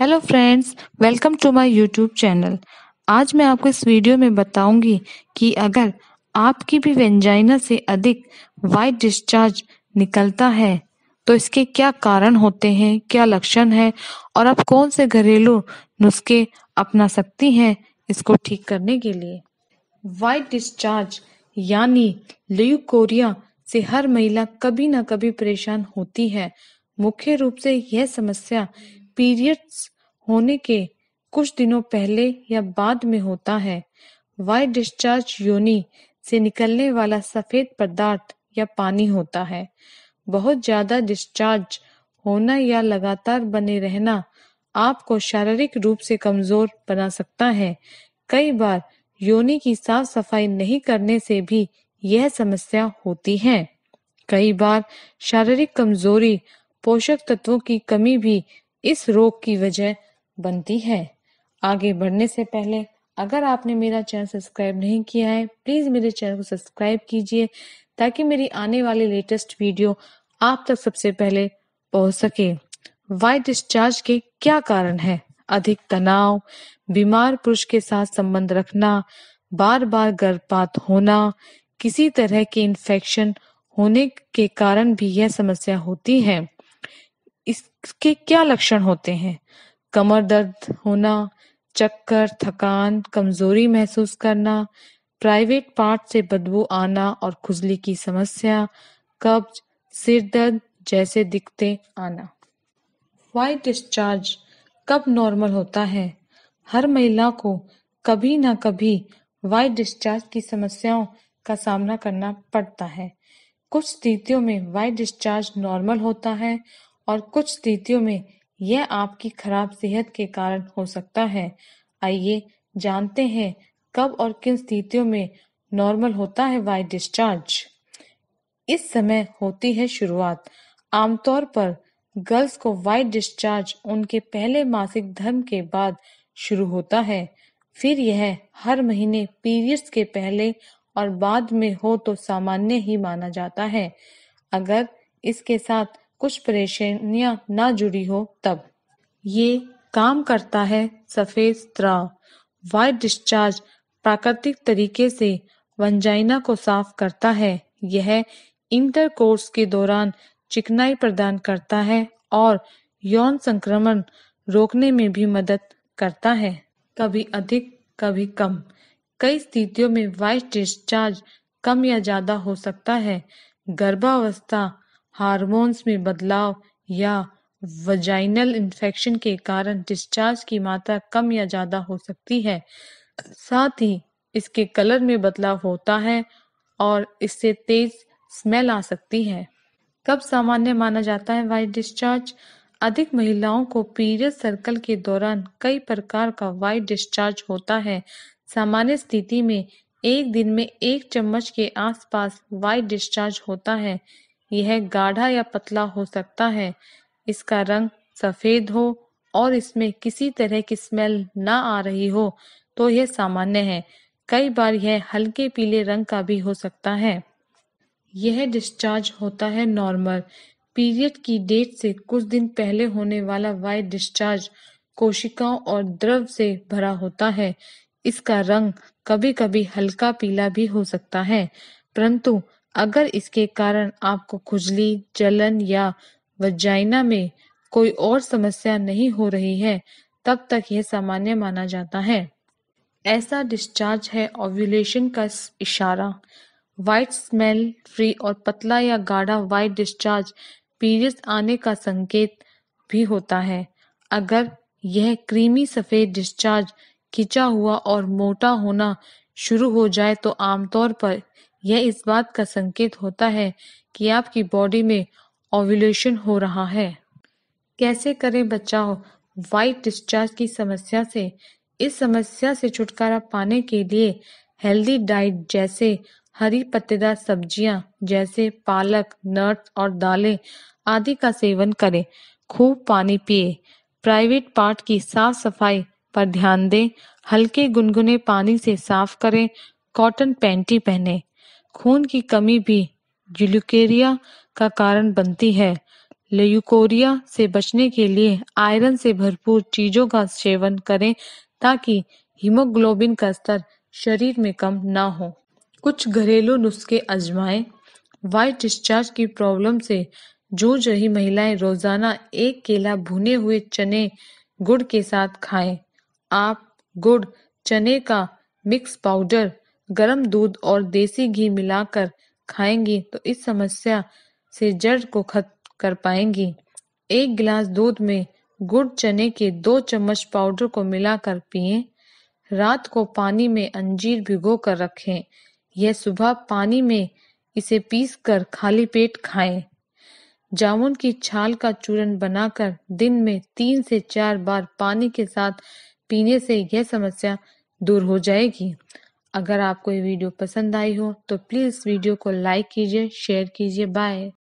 Hello friends welcome to my YouTube channel आज मैं आपको इस वीडियो में बताऊंगी कि अगर आपकी भी वेंजाइना से अधिक वाइट डिस्चार्ज निकलता है तो इसके क्या कारण होते हैं क्या लक्षण है और आप कौन से घरेलू नुस्खे अपना सकती हैं इसको ठीक करने के लिए वाइट डिस्चार्ज यानी ल्यूकोरिया से हर महिला कभी ना कभी परेशान होती है मुख्य रूप से यह समस्या पीरियड्स होने के कुछ दिनों पहले या बाद में होता है वाई डिस्चार्ज योनि से निकलने वाला सफेद पदार्थ या पानी होता है बहुत ज्यादा डिस्चार्ज होना या लगातार बने रहना आपको शारीरिक रूप से कमजोर बना सकता है कई बार योनि की साफ सफाई नहीं करने से भी यह समस्या होती है कई बार शारीरिक कमजोरी पोषक तत्वों की कमी भी इस रोग की वजह बनती है आगे बढ़ने से पहले अगर आपने मेरा चैनल सब्सक्राइब नहीं किया है प्लीज़ मेरे चैनल को सब्सक्राइब कीजिए ताकि मेरी आने वाली लेटेस्ट वीडियो आप तक सबसे पहले पहुंच सके वाइट डिस्चार्ज के क्या कारण है अधिक तनाव बीमार पुरुष के साथ संबंध रखना बार बार गर्भपात होना किसी तरह के इन्फेक्शन होने के कारण भी यह समस्या होती है के क्या लक्षण होते हैं कमर दर्द होना चक्कर थकान कमजोरी महसूस करना प्राइवेट पार्ट से बदबू आना और खुजली की समस्या कब्ज सिर दर्द जैसे दिखते आना वाइट डिस्चार्ज कब नॉर्मल होता है हर महिला को कभी ना कभी वाइट डिस्चार्ज की समस्याओं का सामना करना पड़ता है कुछ स्थितियों में वाइट डिस्चार्ज नॉर्मल होता है और कुछ स्थितियों में यह आपकी खराब सेहत के कारण हो सकता है आइए जानते हैं कब और किन स्थितियों में नॉर्मल होता है वाई डिस्चार्ज इस समय होती है शुरुआत आमतौर पर गर्ल्स को वाइट डिस्चार्ज उनके पहले मासिक धर्म के बाद शुरू होता है फिर यह हर महीने पीरियड्स के पहले और बाद में हो तो सामान्य ही माना जाता है अगर इसके साथ कुछ परेशानियां ना जुड़ी हो तब ये काम करता है सफेद स्त्राव वाइट डिस्चार्ज प्राकृतिक तरीके से वंजाइना को साफ करता है यह इंटरकोर्स के दौरान चिकनाई प्रदान करता है और यौन संक्रमण रोकने में भी मदद करता है कभी अधिक कभी कम कई स्थितियों में वाइस डिस्चार्ज कम या ज्यादा हो सकता है गर्भावस्था हार्मोन्स में बदलाव या वजाइनल इन्फेक्शन के कारण डिस्चार्ज की मात्रा कम या ज़्यादा हो सकती है साथ ही इसके कलर में बदलाव होता है और इससे तेज स्मेल आ सकती है कब सामान्य माना जाता है वाइट डिस्चार्ज अधिक महिलाओं को पीरियड सर्कल के दौरान कई प्रकार का वाइट डिस्चार्ज होता है सामान्य स्थिति में एक दिन में एक चम्मच के आसपास वाइट डिस्चार्ज होता है यह गाढ़ा या पतला हो सकता है इसका रंग सफ़ेद हो और इसमें किसी तरह की स्मेल ना आ रही हो तो यह सामान्य है कई बार यह हल्के पीले रंग का भी हो सकता है यह डिस्चार्ज होता है नॉर्मल पीरियड की डेट से कुछ दिन पहले होने वाला वाइट डिस्चार्ज कोशिकाओं और द्रव से भरा होता है इसका रंग कभी कभी हल्का पीला भी हो सकता है परंतु अगर इसके कारण आपको खुजली जलन या वजाइना में कोई और समस्या नहीं हो रही है तब तक यह सामान्य माना जाता है ऐसा डिस्चार्ज है ओव्यूलेशन का इशारा वाइट स्मेल फ्री और पतला या गाढ़ा वाइट डिस्चार्ज पीरियड्स आने का संकेत भी होता है अगर यह क्रीमी सफ़ेद डिस्चार्ज खिंचा हुआ और मोटा होना शुरू हो जाए तो आमतौर पर यह इस बात का संकेत होता है कि आपकी बॉडी में ओव्यूलेशन हो रहा है कैसे करें बचाव वाइट डिस्चार्ज की समस्या से इस समस्या से छुटकारा पाने के लिए हेल्दी डाइट जैसे हरी पत्तेदार सब्जियां जैसे पालक नट्स और दालें आदि का सेवन करें खूब पानी पिए प्राइवेट पार्ट की साफ सफाई पर ध्यान दें हल्के गुनगुने पानी से साफ करें कॉटन पैंटी पहने खून की कमी भी यूल्यूकेरिया का कारण बनती है ल्यूकोरिया से बचने के लिए आयरन से भरपूर चीजों का सेवन करें ताकि हीमोग्लोबिन का स्तर शरीर में कम ना हो कुछ घरेलू नुस्खे अजमाएं वाइट डिस्चार्ज की प्रॉब्लम से जूझ रही महिलाएं रोजाना एक केला भुने हुए चने गुड़ के साथ खाएं आप गुड़ चने का मिक्स पाउडर गर्म दूध और देसी घी मिलाकर खाएंगी तो इस समस्या से जड़ को खत्म कर पाएंगी एक गिलास दूध में गुड़ चने के दो चम्मच पाउडर को मिलाकर पिए रात को पानी में अंजीर भिगो कर रखें यह सुबह पानी में इसे पीस कर खाली पेट खाएं। जामुन की छाल का चूरन बनाकर दिन में तीन से चार बार पानी के साथ पीने से यह समस्या दूर हो जाएगी अगर आपको ये वीडियो पसंद आई हो तो प्लीज़ वीडियो को लाइक कीजिए शेयर कीजिए बाय